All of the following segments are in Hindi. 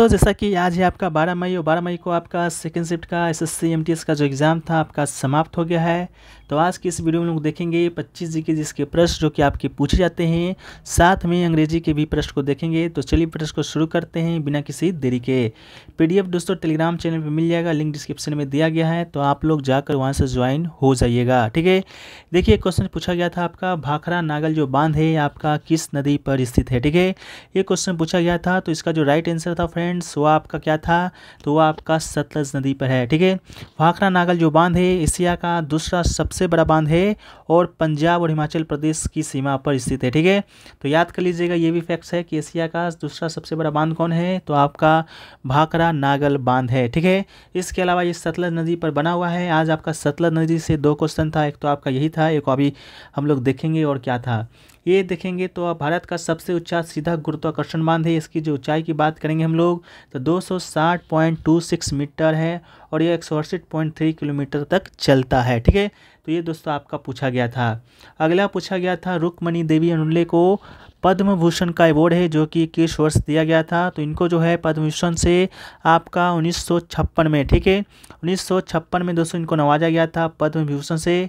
तो जैसा कि आज है आपका 12 मई और 12 मई को आपका सेकेंड शिफ्ट का एस एस का जो एग्ज़ाम था आपका समाप्त हो गया है तो आज की इस वीडियो में लोग देखेंगे 25 जी के जिसके प्रश्न जो कि आपके पूछे जाते हैं साथ में अंग्रेजी के भी प्रश्न को देखेंगे तो चलिए प्रश्न को शुरू करते हैं बिना किसी देरी के पी दोस्तों टेलीग्राम चैनल पर मिल जाएगा लिंक डिस्क्रिप्शन में दिया गया है तो आप लोग जाकर वहाँ से ज्वाइन हो जाइएगा ठीक है देखिए क्वेश्चन पूछा गया था आपका भाखरा नागल जो बांध है आपका किस नदी पर स्थित है ठीक है ये क्वेश्चन पूछा गया था तो इसका जो राइट आंसर था फ्रेंड फ्रेंड्स वो आपका क्या था तो वो आपका सतलज नदी पर है ठीक है भाखरा नागल जो बांध है एशिया का दूसरा सबसे बड़ा बांध है और पंजाब और हिमाचल प्रदेश की सीमा पर स्थित है ठीक है तो याद कर लीजिएगा ये भी फैक्ट्स है कि एशिया का दूसरा सबसे बड़ा बांध कौन है तो आपका भाखरा नागल बांध है ठीक है इसके अलावा ये सतलज नदी पर बना हुआ है आज आपका सतलज नदी से दो क्वेश्चन था एक तो आपका यही था एक अभी हम लोग देखेंगे और क्या था ये देखेंगे तो भारत का सबसे ऊंचा सीधा गुरुत्वाकर्षण बांध है इसकी जो ऊंचाई की बात करेंगे हम लोग तो 260.26 मीटर है और ये एक किलोमीटर तक चलता है ठीक है तो ये दोस्तों आपका पूछा गया था अगला पूछा गया था रुकमणि देवी अनुल्ले को पद्म भूषण का अवार्ड है जो कि किस वर्ष दिया गया था तो इनको जो है पद्म भूषण से आपका उन्नीस में ठीक है उन्नीस में दोस्तों इनको नवाजा गया था पद्म भूषण से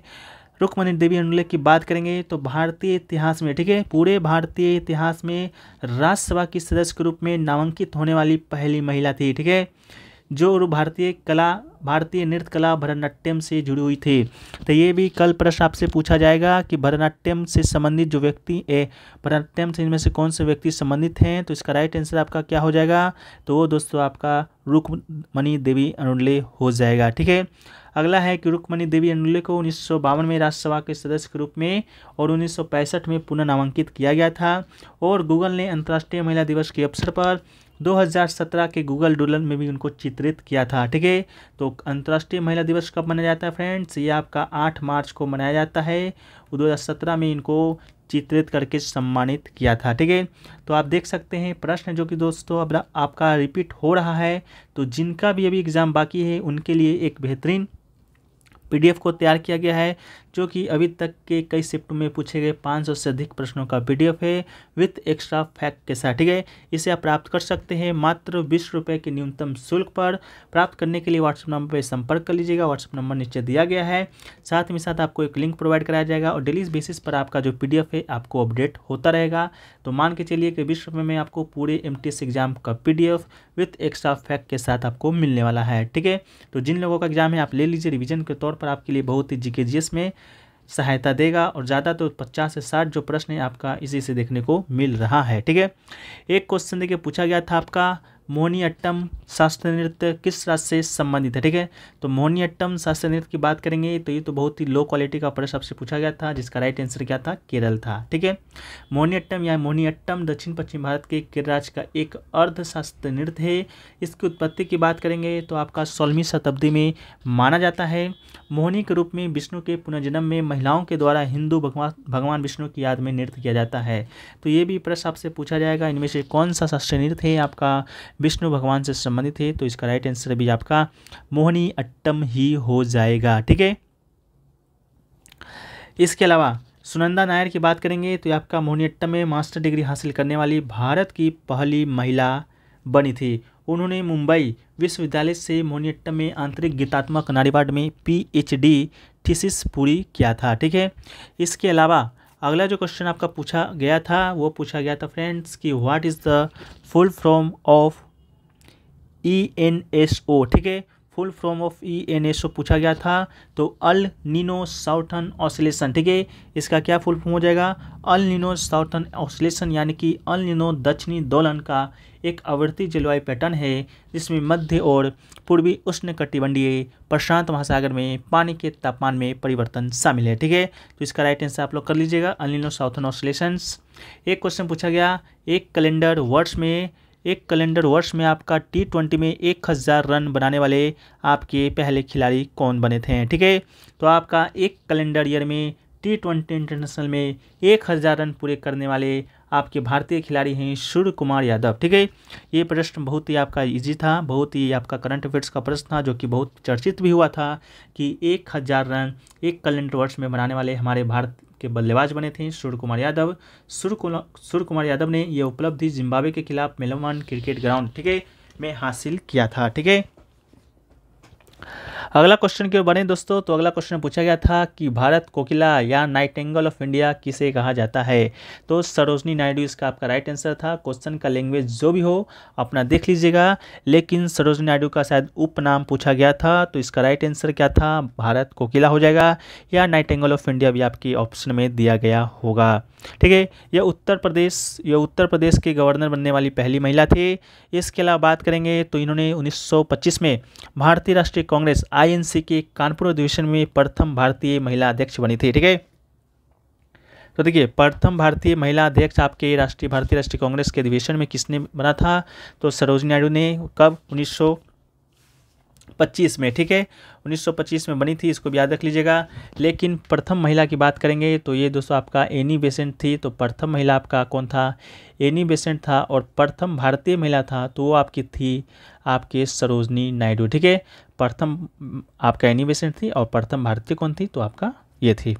रुक्मणी देवी अनुलेख की बात करेंगे तो भारतीय इतिहास में ठीक है पूरे भारतीय इतिहास में राज्यसभा की सदस्य के रूप में नामांकित होने वाली पहली महिला थी ठीक है जो भारतीय कला भारतीय नृत्य कला भरतनाट्यम से जुड़ी हुई थी तो ये भी कल प्रश्न आपसे पूछा जाएगा कि भरतनाट्यम से संबंधित जो व्यक्ति ए भरतनाट्यम से इनमें से कौन से व्यक्ति संबंधित हैं तो इसका राइट आंसर आपका क्या हो जाएगा तो वो दोस्तों आपका रुकमणि देवी अनुले हो जाएगा ठीक है अगला है कि रुकमणि देवी अनुले को उन्नीस में राज्यसभा के सदस्य के रूप में और उन्नीस में पुनः नामांकित किया गया था और गूगल ने अंतर्राष्ट्रीय महिला दिवस के अवसर पर 2017 के गूगल डुलन में भी उनको चित्रित किया था ठीक है तो अंतर्राष्ट्रीय महिला दिवस कब मनाया जाता है फ्रेंड्स ये आपका 8 मार्च को मनाया जाता है 2017 में इनको चित्रित करके सम्मानित किया था ठीक है तो आप देख सकते हैं प्रश्न जो कि दोस्तों अब आपका रिपीट हो रहा है तो जिनका भी अभी एग्ज़ाम बाकी है उनके लिए एक बेहतरीन पीडीएफ को तैयार किया गया है जो कि अभी तक के कई शिफ्ट में पूछे गए 500 से अधिक प्रश्नों का पीडीएफ है विथ एक्स्ट्रा फैक्ट के साथ ठीक है इसे आप प्राप्त कर सकते हैं मात्र बीस रुपये के न्यूनतम शुल्क पर प्राप्त करने के लिए व्हाट्सएप नंबर पर संपर्क कर लीजिएगा व्हाट्सएप नंबर नीचे दिया गया है साथ में साथ आपको एक लिंक प्रोवाइड कराया जाएगा और डेली बेसिस पर आपका जो पी है आपको अपडेट होता रहेगा तो मान के चलिए कि बीस रुपये में आपको पूरे एम एग्ज़ाम का पी विथ एक्स्ट्रा फैक्ट के साथ आपको मिलने वाला है ठीक है तो जिन लोगों का एग्ज़ाम है आप ले लीजिए रिविजन के तौर पर आपके लिए बहुत ही जी में सहायता देगा और ज़्यादा तो 50 से 60 जो प्रश्न है आपका इसी से देखने को मिल रहा है ठीक है एक क्वेश्चन देखिए पूछा गया था आपका मोहनीअट्टम शास्त्रीय नृत्य किस राज्य से संबंधित है ठीक है तो मोहनीअट्टम शास्त्रीय नृत्य की बात करेंगे तो ये तो बहुत ही लो क्वालिटी का प्रश्न आपसे पूछा गया था जिसका राइट आंसर क्या था केरल था ठीक है मोहनीअट्टम या मोहनीअट्टम दक्षिण पश्चिम भारत के केरल राज्य का एक अर्धशास्त्रीय नृत्य है इसकी उत्पत्ति की बात करेंगे तो आपका सोलहवीं शताब्दी में माना जाता है मोहनी के रूप में विष्णु के पुनर्जन्म में महिलाओं के द्वारा हिंदू भगवान भगवान विष्णु की याद में नृत्य किया जाता है तो ये भी प्रश्न आपसे पूछा जाएगा इनमें से कौन सा शास्त्रीय नृत्य है आपका विष्णु भगवान से संबंधित है तो इसका राइट आंसर भी आपका मोहनी अट्टम ही हो जाएगा ठीक है इसके अलावा सुनंदा नायर की बात करेंगे तो आपका अट्टम में मास्टर डिग्री हासिल करने वाली भारत की पहली महिला बनी थी उन्होंने मुंबई विश्वविद्यालय से मोनियट्टम में आंतरिक गीतात्मक नारीवाद में पीएचडी थीसिस पूरी किया था ठीक है इसके अलावा अगला जो क्वेश्चन आपका पूछा गया था वो पूछा गया था फ्रेंड्स कि what is the full form of E N S O ठीक है full form of E N S O पूछा गया था तो अल नीनो साउथन ऑसिलेशन ठीक है इसका क्या फुल फॉर्म हो जाएगा अल नीनो साउथन ऑसिलेशन यानी कि अल नीनो दक्षिणी दोलन का एक आवर्ती जलवायु पैटर्न है जिसमें मध्य और पूर्वी उष्ण कटिबंधीय प्रशांत महासागर में पानी के तापमान में परिवर्तन शामिल है ठीक है तो इसका राइट आंसर आप लोग कर लीजिएगा अल नीनो साउथन ऑसिलेशन एक क्वेश्चन पूछा गया एक कैलेंडर वर्ष में एक कैलेंडर वर्ष में आपका टी ट्वेंटी में एक हज़ार रन बनाने वाले आपके पहले खिलाड़ी कौन बने थे ठीक है तो आपका एक कैलेंडर ईयर में टी ट्वेंटी इंटरनेशनल में एक हज़ार रन पूरे करने वाले आपके भारतीय खिलाड़ी हैं सूर्य कुमार यादव ठीक है ये प्रश्न बहुत ही आपका इजी था बहुत ही आपका करंट अफेयर्स का प्रश्न था जो कि बहुत चर्चित भी हुआ था कि एक हज़ार रन एक कैलेंडर वर्ष में बनाने वाले हमारे भारत के बल्लेबाज बने थे सूर्य कुमार यादव सूर्य सूर्य कुमार यादव ने यह उपलब्धि जिम्बाब्वे के खिलाफ मेलमान क्रिकेट ग्राउंड ठीक है में हासिल किया था ठीक है अगला क्वेश्चन की ओर बढ़े दोस्तों तो अगला क्वेश्चन पूछा गया था कि भारत कोकिला या नाइट एंगल ऑफ इंडिया किसे कहा जाता है तो सरोजनी नायडू इसका आपका राइट आंसर था क्वेश्चन का लैंग्वेज जो भी हो अपना देख लीजिएगा लेकिन सरोजनी नायडू का शायद उपनाम पूछा गया था तो इसका राइट आंसर क्या था भारत कोकिला हो जाएगा या नाइट एंगल ऑफ इंडिया भी आपके ऑप्शन में दिया गया होगा ठीक है यह उत्तर प्रदेश यह उत्तर प्रदेश के गवर्नर बनने वाली पहली महिला थी इसके अलावा बात करेंगे तो इन्होंने उन्नीस में भारतीय राष्ट्रीय कांग्रेस आईएनसी के कानपुर अधिवेशन में प्रथम भारतीय महिला अध्यक्ष बनी थी ठीक है तो देखिए प्रथम भारतीय महिला अध्यक्ष आपके राष्ट्रीय भारतीय राष्ट्रीय कांग्रेस के अधिवेशन में किसने बना था तो सरोजनी नायडू ने कब 1925 में ठीक है 1925 में बनी थी इसको भी याद रख लीजिएगा लेकिन प्रथम महिला की बात करेंगे तो ये दोस्तों आपका एनी बेसेंट थी तो प्रथम महिला आपका कौन था एनी बेसेंट था और प्रथम भारतीय महिला था तो वो आपकी थी आपके सरोजनी नायडू ठीक है प्रथम आपका एनिवेशन थी और प्रथम भारतीय कौन थी तो आपका ये थी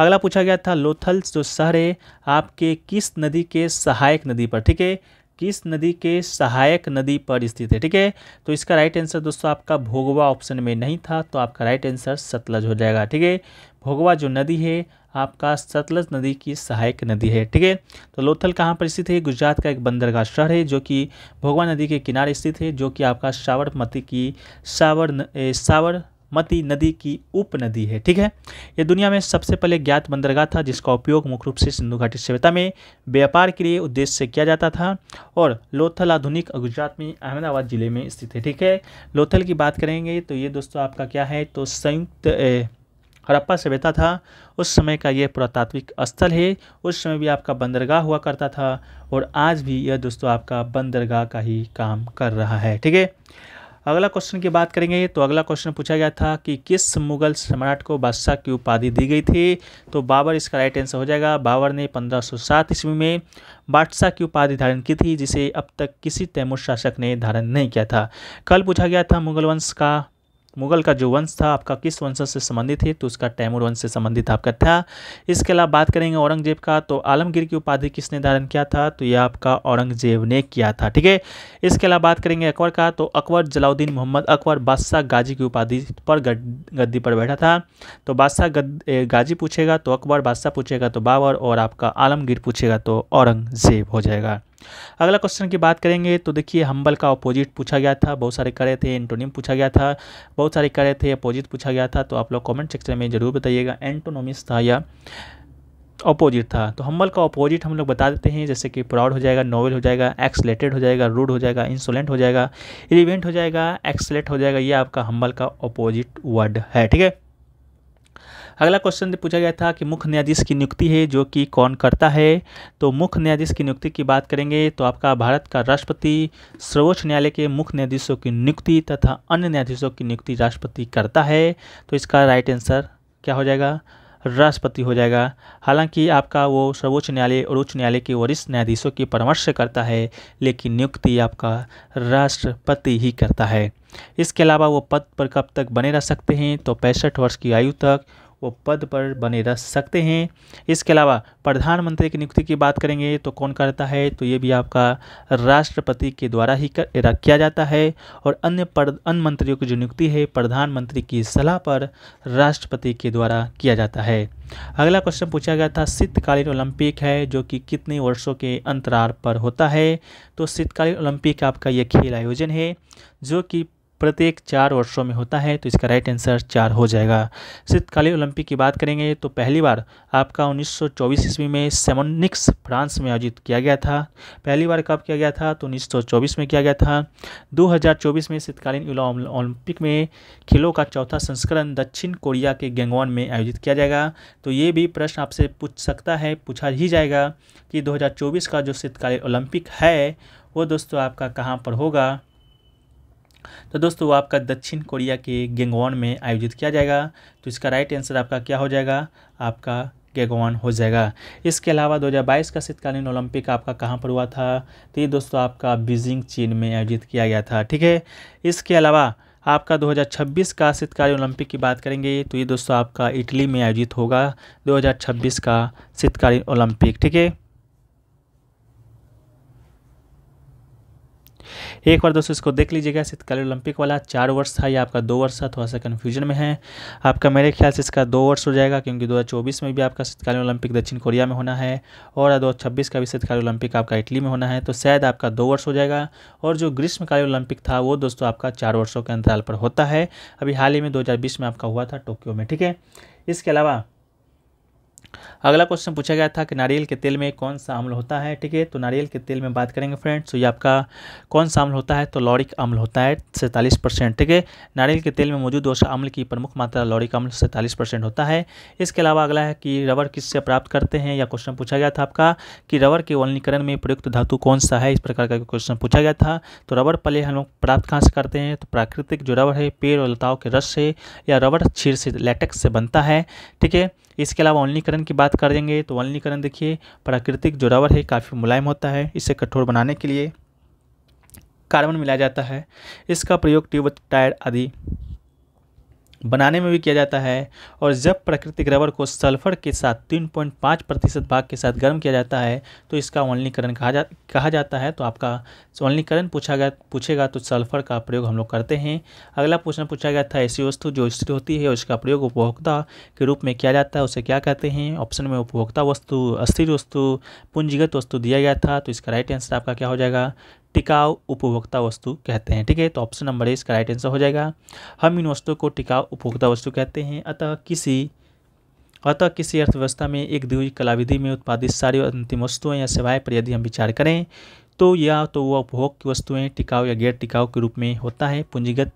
अगला पूछा गया था लोथल जो शहर है आपके किस नदी के सहायक नदी पर ठीक है किस नदी के सहायक नदी पर स्थित है ठीक है तो इसका राइट आंसर दोस्तों आपका भोगवा ऑप्शन में नहीं था तो आपका राइट आंसर सतलज हो जाएगा ठीक है भोगवा जो नदी है आपका सतलज नदी की सहायक नदी है ठीक है तो लोथल कहाँ पर स्थित है गुजरात का एक बंदरगाह शहर है जो कि भोगवा नदी के किनारे स्थित है जो कि आपका सावरमती की सावर न, सावर मती नदी की उप नदी है ठीक है यह दुनिया में सबसे पहले ज्ञात बंदरगाह था जिसका उपयोग मुख्य रूप से सिंधु घाटी सभ्यता में व्यापार के लिए उद्देश्य से किया जाता था और लोथल आधुनिक गुजरात में अहमदाबाद जिले में स्थित है ठीक है लोथल की बात करेंगे तो ये दोस्तों आपका क्या है तो संयुक्त हड़प्पा सभ्यता था उस समय का यह पुरातात्विक स्थल है उस समय भी आपका बंदरगाह हुआ करता था और आज भी यह दोस्तों आपका बंदरगाह का ही काम कर रहा है ठीक है अगला क्वेश्चन की बात करेंगे तो अगला क्वेश्चन पूछा गया था कि किस मुगल सम्राट को बादशाह की उपाधि दी गई थी तो बाबर इसका राइट आंसर हो जाएगा बाबर ने 1507 ईस्वी में बादशाह की उपाधि धारण की थी जिसे अब तक किसी तैमूर शासक ने धारण नहीं किया था कल पूछा गया था मुगल वंश का मुगल का जो वंश था आपका किस वंश से संबंधित है तो उसका टैमूर वंश से संबंधित आपका था इसके अलावा बात करेंगे औरंगजेब का तो आलमगीर की उपाधि किसने धारण किया था तो यह आपका औरंगजेब ने किया था ठीक है इसके अलावा बात करेंगे अकबर का तो अकबर जलाउद्दीन मोहम्मद अकबर बादशाह गाजी की उपाधि पर गद्दी पर बैठा था तो बादशाह गाजी पूछेगा तो अकबर बादशाह पूछेगा तो बाबर और आपका आलमगीर पूछेगा तो औरंगजेब हो जाएगा अगला क्वेश्चन की बात करेंगे तो देखिए हम्बल का अपोजिट पूछा गया था बहुत सारे करे थे एंटोनिम पूछा गया था बहुत सारे करे थे अपोजिट पूछा गया था तो आप लोग कॉमेंट सेक्शन में ज़रूर बताइएगा एंटोनोमिस था या अपोजिट था तो हम्बल का अपोजिट हम लोग बता देते हैं जैसे कि प्राउड हो जाएगा नोवेल हो जाएगा एक्सलेटेड हो जाएगा रूड हो जाएगा इंसोलेंट हो जाएगा इलिवेंट हो जाएगा एक्सलेट हो जाएगा ये आपका हम्बल का अपोजिट वर्ड है ठीक है अगला क्वेश्चन पूछा गया था कि मुख्य न्यायाधीश की नियुक्ति है जो कि कौन करता है तो मुख्य न्यायाधीश की नियुक्ति की बात करेंगे तो आपका भारत का राष्ट्रपति सर्वोच्च न्यायालय के मुख्य न्यायाधीशों की नियुक्ति तथा अन्य न्यायाधीशों की नियुक्ति राष्ट्रपति करता है तो इसका राइट आंसर क्या हो जाएगा राष्ट्रपति हो जाएगा हालांकि आपका वो सर्वोच्च न्यायालय और उच्च न्यायालय के वरिष्ठ न्यायाधीशों की परामर्श करता है लेकिन नियुक्ति आपका राष्ट्रपति ही करता है इसके अलावा वो पद पर कब तक बने रह सकते हैं तो पैंसठ वर्ष की आयु तक वो पद पर बने रह सकते हैं इसके अलावा प्रधानमंत्री की नियुक्ति की बात करेंगे तो कौन करता है तो ये भी आपका राष्ट्रपति के द्वारा ही कर, किया जाता है और अन्य अन्य मंत्रियों की जो नियुक्ति है प्रधानमंत्री की सलाह पर राष्ट्रपति के द्वारा किया जाता है अगला क्वेश्चन पूछा गया था शीतकालीन ओलंपिक है जो कि कितने वर्षों के अंतराल पर होता है तो शीतकालीन ओलंपिक आपका यह खेल आयोजन है जो कि प्रत्येक चार वर्षों में होता है तो इसका राइट आंसर चार हो जाएगा शीतकालीन ओलंपिक की बात करेंगे तो पहली बार आपका 1924 ईस्वी में सेमोनिक्स फ्रांस में आयोजित किया गया था पहली बार कब किया गया था तो 1924 में किया गया था 2024 में शीतकालीन ओलंपिक में खेलों का चौथा संस्करण दक्षिण कोरिया के गेंगवान में आयोजित किया जाएगा तो ये भी प्रश्न आपसे पूछ सकता है पूछा ही जाएगा कि दो का जो शीतकालीन ओलंपिक है वो दोस्तों आपका कहाँ पर होगा तो दोस्तों आपका दक्षिण कोरिया के गेंगवान में आयोजित किया जाएगा तो इसका राइट आंसर आपका क्या हो जाएगा आपका गेगवान हो जाएगा इसके अलावा 2022 का शीतकालीन ओलंपिक आपका कहाँ पर हुआ था तो ये दोस्तों आपका बीजिंग चीन में आयोजित किया गया था ठीक है इसके अलावा आपका 2026 का शीतकालीन ओलंपिक की बात करेंगे तो ये दोस्तों आपका इटली में आयोजित होगा 2026 का शीतकालीन ओलंपिक ठीक है एक बार दोस्तों इसको देख लीजिएगा शीतकालीन ओलंपिक वाला चार वर्ष था या आपका दो वर्ष था थोड़ा सा कन्फ्यूजन में है आपका मेरे ख्याल से इसका दो वर्ष हो जाएगा क्योंकि दो में भी आपका शीतकालीन ओलंपिक दक्षिण कोरिया में होना है और दो का भी शीतकालीन ओलंपिक आपका इटली में होना है तो शायद आपका दो वर्ष हो जाएगा और जो ग्रीष्मकालीन ओलंपिक था वो दोस्तों आपका चार वर्षों के अंतराल पर होता है अभी हाल ही में दो में आपका हुआ था टोक्यो में ठीक है इसके अलावा अगला क्वेश्चन पूछा गया था कि नारियल के तेल में कौन सा अम्ल होता है ठीक है तो नारियल के तेल में बात करेंगे फ्रेंड्स तो ये आपका कौन सा अम्ल होता है तो लॉरिक अम्ल होता है सैंतालीस परसेंट ठीक है नारियल के तेल में मौजूद दोषा अम्ल की प्रमुख मात्रा लॉरिक अम्ल सैंतालीस परसेंट होता है इसके अलावा अगला है कि रबर किससे प्राप्त करते हैं या क्वेश्चन पूछा गया था आपका कि रबर के वलनीकरण में प्रयुक्त धातु कौन सा है इस प्रकार का क्वेश्चन पूछा गया था तो रबर पले हम लोग प्राप्त कहाँ से करते हैं तो प्राकृतिक जो रबर है पेड़ और लताओं के रस से या रबर छीर से लेटेक्स से बनता है ठीक है इसके अलावा वलनीकरण की बात कर देंगे तो वलनीकरण देखिए प्राकृतिक जो रबर है काफ़ी मुलायम होता है इसे कठोर बनाने के लिए कार्बन मिलाया जाता है इसका प्रयोग ट्यूब टायर आदि बनाने में भी किया जाता है और जब प्राकृतिक रबर को सल्फर के साथ 3.5 प्रतिशत भाग के साथ गर्म किया जाता है तो इसका वनलीकरण कहा जा कहा जाता है तो आपका वनलीकरण पूछा गया पूछेगा तो सल्फर का प्रयोग हम लोग करते हैं अगला प्रश्न पूछा गया था ऐसी वस्तु जो स्थिर होती है उसका प्रयोग उपभोक्ता के रूप में किया जाता है उसे क्या कहते हैं ऑप्शन में उपभोक्ता वस्तु अस्थिर वस्तु पूंजीगत वस्तु दिया गया था तो इसका राइट आंसर आपका क्या हो जाएगा टिकाऊ उपभोक्ता वस्तु कहते हैं ठीक है तो ऑप्शन नंबर ए इसका राइट आंसर हो जाएगा हम इन वस्तुओं को टिकाऊ उपभोक्ता वस्तु कहते हैं अतः किसी अतः किसी अर्थव्यवस्था में एक दी कलाविधि में उत्पादित सारी अंतिम वस्तुएं या सेवाएं पर यदि हम विचार करें तो या तो वह उपभोग की वस्तुएं टिकाऊ या गैर टिकाऊ के रूप में होता है पूंजीगत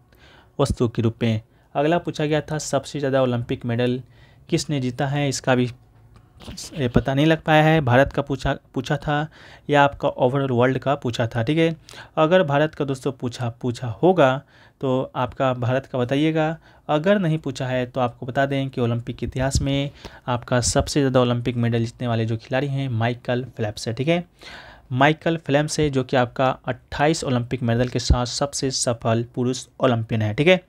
वस्तुओं के रूप में अगला पूछा गया था सबसे ज़्यादा ओलंपिक मेडल किसने जीता है इसका भी ये पता नहीं लग पाया है भारत का पूछा पूछा था या आपका ओवरऑल वर्ल्ड का पूछा था ठीक है अगर भारत का दोस्तों पूछा पूछा होगा तो आपका भारत का बताइएगा अगर नहीं पूछा है तो आपको बता दें कि ओलंपिक के इतिहास में आपका सबसे ज़्यादा ओलंपिक मेडल जीतने वाले जो खिलाड़ी हैं माइकल फ्लैप्स है ठीक है माइकल फिल्म से जो कि आपका 28 ओलंपिक मेडल के साथ सबसे सफल पुरुष ओलंपियन है ठीक है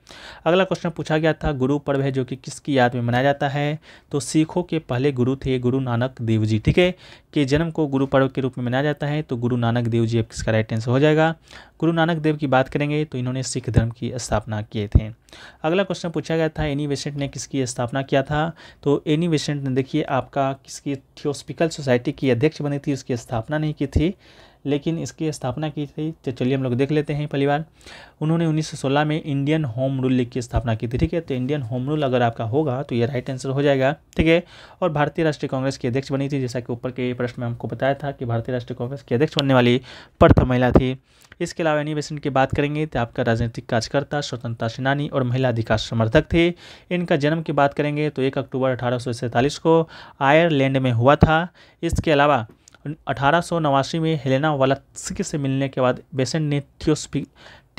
अगला क्वेश्चन पूछा गया था गुरु पर्व है जो कि किसकी याद में मनाया जाता है तो सिखों के पहले गुरु थे गुरु नानक देव जी ठीक है के जन्म को गुरु पर्व के रूप में मनाया जाता है तो गुरु नानक देव जी अब किसका राइट आंसर हो जाएगा गुरु नानक देव की बात करेंगे तो इन्होंने सिख धर्म की स्थापना किए थे अगला क्वेश्चन पूछा गया था एनी वेसेंट ने किसकी स्थापना किया था तो एनी वेसेंट ने देखिए आपका किसकी थियोसफिकल सोसाइटी की अध्यक्ष बनी थी उसकी स्थापना नहीं की थी लेकिन इसकी स्थापना की थी तो चलिए हम लोग देख लेते हैं पहली बार उन्होंने 1916 में इंडियन होम रूल लीग की स्थापना की थी ठीक है तो इंडियन होम रूल अगर आपका होगा तो ये राइट आंसर हो जाएगा ठीक है और भारतीय राष्ट्रीय कांग्रेस की अध्यक्ष बनी थी जैसा कि ऊपर के प्रश्न में हमको बताया था कि भारतीय राष्ट्रीय कांग्रेस की अध्यक्ष बनने वाली प्रथम महिला थी इसके अलावा एनी बेसेंट की बात करेंगे तो आपका राजनीतिक कार्यकर्ता स्वतंत्रता सेनानी और महिला अधिकार समर्थक थे इनका जन्म की बात करेंगे तो एक अक्टूबर अठारह को आयरलैंड में हुआ था इसके अलावा अठारह में हेलेना वालात्सिक से मिलने के बाद बेसेंट ने थियोसफी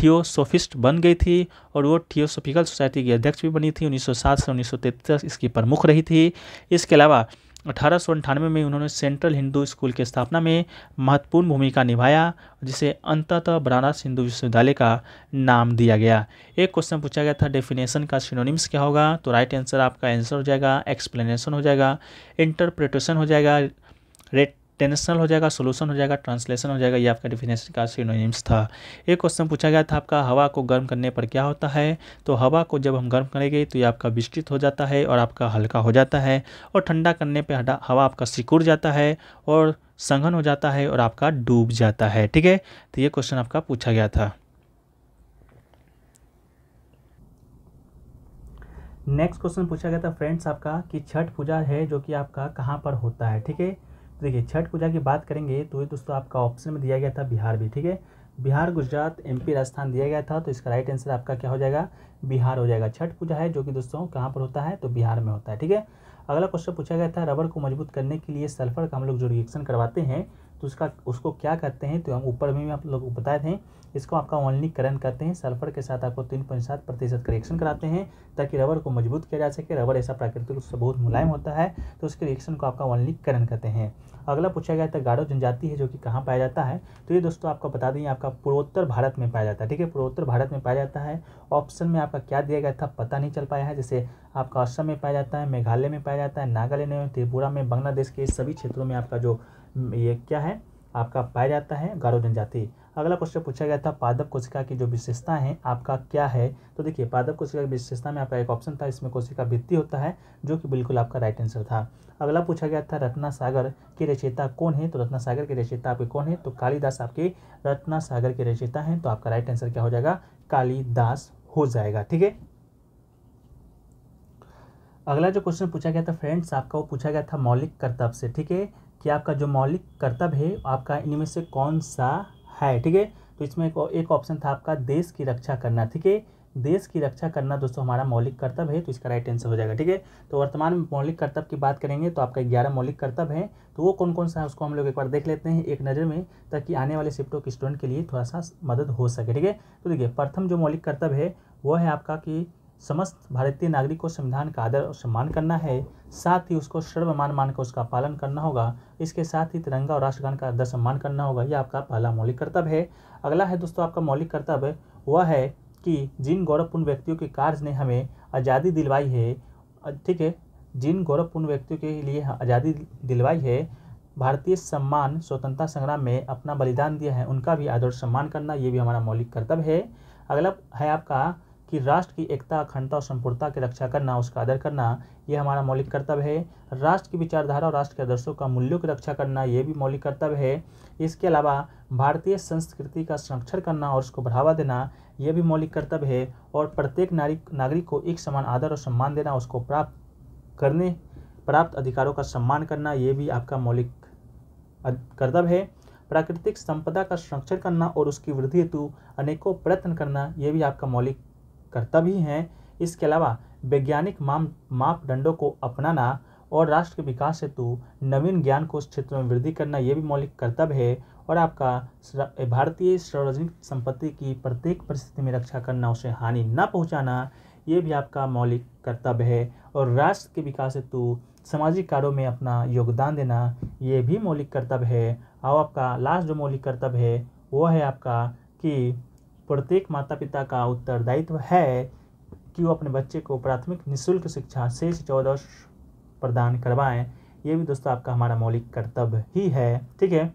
थियोसोफिस्ट बन गई थी और वो थियोसोफिकल सोसाइटी की अध्यक्ष भी बनी थी 1907 से 1933 इसकी प्रमुख रही थी इसके अलावा अठारह में उन्होंने सेंट्रल हिंदू स्कूल की स्थापना में महत्वपूर्ण भूमिका निभाया जिसे अंततः बनारस हिंदू विश्वविद्यालय का नाम दिया गया एक क्वेश्चन पूछा गया था डेफिनेशन का सिनोनिम्स क्या होगा तो राइट आंसर आपका आंसर हो जाएगा एक्सप्लेनेशन हो जाएगा इंटरप्रिटेशन हो जाएगा रेट टेंशनल हो जाएगा सोल्यूशन हो जाएगा ट्रांसलेशन हो जाएगा ये आपका डिफिनेशन का सीनोनिम्स था एक क्वेश्चन पूछा गया था आपका हवा को गर्म करने पर क्या होता है तो हवा को जब हम गर्म करेंगे तो ये आपका विस्तृत हो जाता है और आपका हल्का हो जाता है और ठंडा करने पर हवा आपका सिकुड़ जाता है और संघन हो जाता है और आपका डूब जाता है ठीक है तो ये क्वेश्चन आपका पूछा गया था नेक्स्ट क्वेश्चन पूछा गया था फ्रेंड्स आपका कि छठ पूजा है जो कि आपका कहाँ पर होता है ठीक है देखिए छठ पूजा की बात करेंगे तो ये दोस्तों आपका ऑप्शन में दिया गया था बिहार भी ठीक है बिहार गुजरात एमपी राजस्थान दिया गया था तो इसका राइट आंसर आपका क्या हो जाएगा बिहार हो जाएगा छठ पूजा है जो कि दोस्तों कहाँ पर होता है तो बिहार में होता है ठीक है अगला क्वेश्चन पूछा गया था रबर को मजबूत करने के लिए सल्फर का हम लोग जो रिएक्शन करवाते हैं तो उसका उसको क्या कहते हैं तो हम ऊपर में भी आप लोग बताए थे इसको आपका ऑनलीकरण करते हैं सल्फर के साथ आपको तीन पॉइंट सात प्रतिशत करेक्शन कराते हैं ताकि रबर को मजबूत किया जा सके रबर ऐसा प्राकृतिक रूप से बहुत मुलायम होता है तो उसके रिएक्शन को आपका ऑनलीकरण करते हैं अगला पूछा गया था गाढ़ो जनजाति है जो कि कहाँ पाया जाता है तो ये दोस्तों आपको बता दें आपका पूर्वोत्तर भारत में पाया जाता है ठीक है पूर्वोत्तर भारत में पाया जाता है ऑप्शन में आपका क्या दिया गया था पता नहीं चल पाया है जैसे आपका असम में पाया जाता है मेघालय में पाया जाता है नागालैंड में त्रिपुरा में बांग्लादेश के सभी क्षेत्रों में आपका जो ये क्या है आपका पाया जाता है गारो जनजाति अगला क्वेश्चन पूछा गया था पादप कोशिका की जो विशेषता है आपका क्या है तो देखिए पादप कोशिका की विशेषता में आपका एक ऑप्शन था इसमें कोशिका भित्ति होता है जो कि बिल्कुल आपका राइट आंसर था अगला पूछा गया था रत्ना सागर के रचयिता कौन है तो रत्ना सागर के रचयिता आपके कौन है तो कालीदास आपके रत्ना सागर के रचयिता है तो आपका राइट आंसर क्या हो जाएगा कालीदास हो जाएगा ठीक है अगला जो क्वेश्चन पूछा गया था फ्रेंड्स आपका वो पूछा गया था मौलिक कर्तव्य से ठीक है कि आपका जो मौलिक कर्तव्य है आपका इनमें से कौन सा है ठीक है तो इसमें एक ऑप्शन था आपका देश की रक्षा करना ठीक है देश की रक्षा करना दोस्तों हमारा मौलिक कर्तव्य है तो इसका राइट आंसर हो जाएगा ठीक है तो वर्तमान में मौलिक कर्तव्य की बात करेंगे तो आपका ग्यारह मौलिक कर्तव्य है तो वो कौन कौन सा है उसको हम लोग एक बार देख लेते हैं एक नज़र में ताकि आने वाले शिफ्टों के स्टूडेंट के लिए थोड़ा सा मदद हो सके ठीक है तो देखिए प्रथम जो मौलिक कर्तव्य है वह है आपका कि समस्त भारतीय नागरिक को संविधान का आदर और सम्मान करना है साथ ही उसको सर्वमान मानकर उसका पालन करना होगा इसके साथ ही तिरंगा और राष्ट्रगान का आदर सम्मान करना होगा यह आपका पहला मौलिक कर्तव्य है अगला है दोस्तों आपका मौलिक कर्तव्य वह है कि जिन गौरवपूर्ण व्यक्तियों के कार्य ने हमें आज़ादी दिलवाई है ठीक है जिन गौरवपूर्ण व्यक्तियों के लिए आज़ादी दिलवाई है भारतीय सम्मान स्वतंत्रता संग्राम में अपना बलिदान दिया है उनका भी आदर सम्मान करना ये भी हमारा मौलिक कर्तव्य है अगला है आपका कि राष्ट्र की एकता अखंडता और संपूर्णता की रक्षा करना उसका आदर करना ये हमारा मौलिक कर्तव्य है राष्ट्र की विचारधारा और राष्ट्र के आदर्शों का मूल्यों की रक्षा करना ये भी मौलिक कर्तव्य है इसके अलावा भारतीय संस्कृति का संरक्षण करना और उसको बढ़ावा देना यह भी मौलिक कर्तव्य है और प्रत्येक नागरिक नागरिक को एक समान आदर और सम्मान देना उसको प्राप्त करने प्राप्त अधिकारों का सम्मान करना ये भी आपका मौलिक कर्तव्य है प्राकृतिक संपदा का संरक्षण करना और उसकी वृद्धि हेतु अनेकों प्रयत्न करना ये भी आपका मौलिक कर्तव्य हैं इसके अलावा वैज्ञानिक मापदंडों को अपनाना और राष्ट्र के विकास हेतु नवीन ज्ञान को उस क्षेत्र में वृद्धि करना ये भी मौलिक कर्तव्य है और आपका भारतीय सार्वजनिक संपत्ति की प्रत्येक परिस्थिति में रक्षा करना उसे हानि न पहुंचाना ये भी आपका मौलिक कर्तव्य है और राष्ट्र के विकास हेतु सामाजिक कार्यों में अपना योगदान देना ये भी मौलिक कर्तव्य है और आपका लास्ट जो मौलिक कर्तव्य है वो है आपका कि प्रत्येक माता पिता का उत्तरदायित्व है कि वो अपने बच्चे को प्राथमिक निःशुल्क शिक्षा शेष चौदह वर्ष प्रदान करवाएं ये भी दोस्तों आपका हमारा मौलिक कर्तव्य ही है ठीक है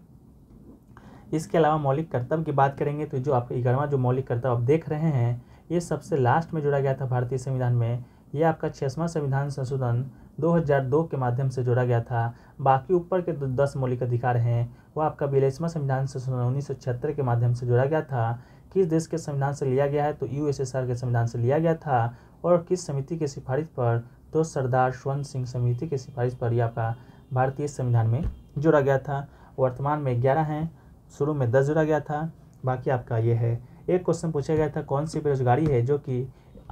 इसके अलावा मौलिक कर्तव्य की बात करेंगे तो जो आपके ग्यारहवा जो मौलिक कर्तव्य आप देख रहे हैं ये सबसे लास्ट में जोड़ा गया था भारतीय संविधान में ये आपका छसवा संविधान संशोधन 2002 के माध्यम से जोड़ा गया था बाकी ऊपर के दस मौलिक अधिकार हैं वो आपका बिलेसवा संविधान संशोधन उन्नीस के माध्यम से जोड़ा गया था किस देश के संविधान से लिया गया है तो यूएसएसआर के संविधान से लिया गया था और किस समिति की सिफारिश पर तो सरदार स्वर्ण सिंह समिति की सिफारिश पर यह आपका भारतीय संविधान में जोड़ा गया था वर्तमान में ग्यारह हैं शुरू में दस जोड़ा गया था बाकी आपका ये है एक क्वेश्चन पूछा गया था कौन सी बेरोजगारी है जो कि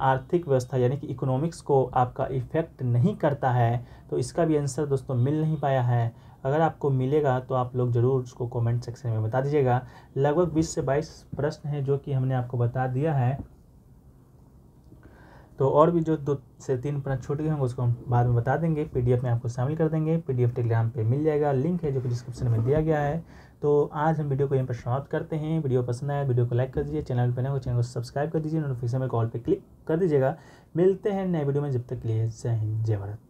आर्थिक व्यवस्था यानी कि इकोनॉमिक्स को आपका इफ़ेक्ट नहीं करता है तो इसका भी आंसर दोस्तों मिल नहीं पाया है अगर आपको मिलेगा तो आप लोग ज़रूर उसको कमेंट सेक्शन में बता दीजिएगा लगभग 20 से 22 प्रश्न हैं जो कि हमने आपको बता दिया है तो और भी जो दो से तीन प्रश्न छूट गए होंगे उसको हम बाद में बता देंगे पीडीएफ में आपको शामिल कर देंगे पीडीएफ टेलीग्राम पे मिल जाएगा लिंक है जो कि डिस्क्रिप्शन में दिया गया है तो आज हम वीडियो को यहाँ पर समाप्त करते हैं वीडियो पसंद आया तो वीडियो को लाइक कर दीजिए चैनल पर नए हो तो चैनल को सब्सक्राइब कर दीजिए नोटिफिकेशन में कॉल पर क्लिक कर दीजिएगा मिलते हैं नए वीडियो में जब तक के लिए जय हिंद जय भारत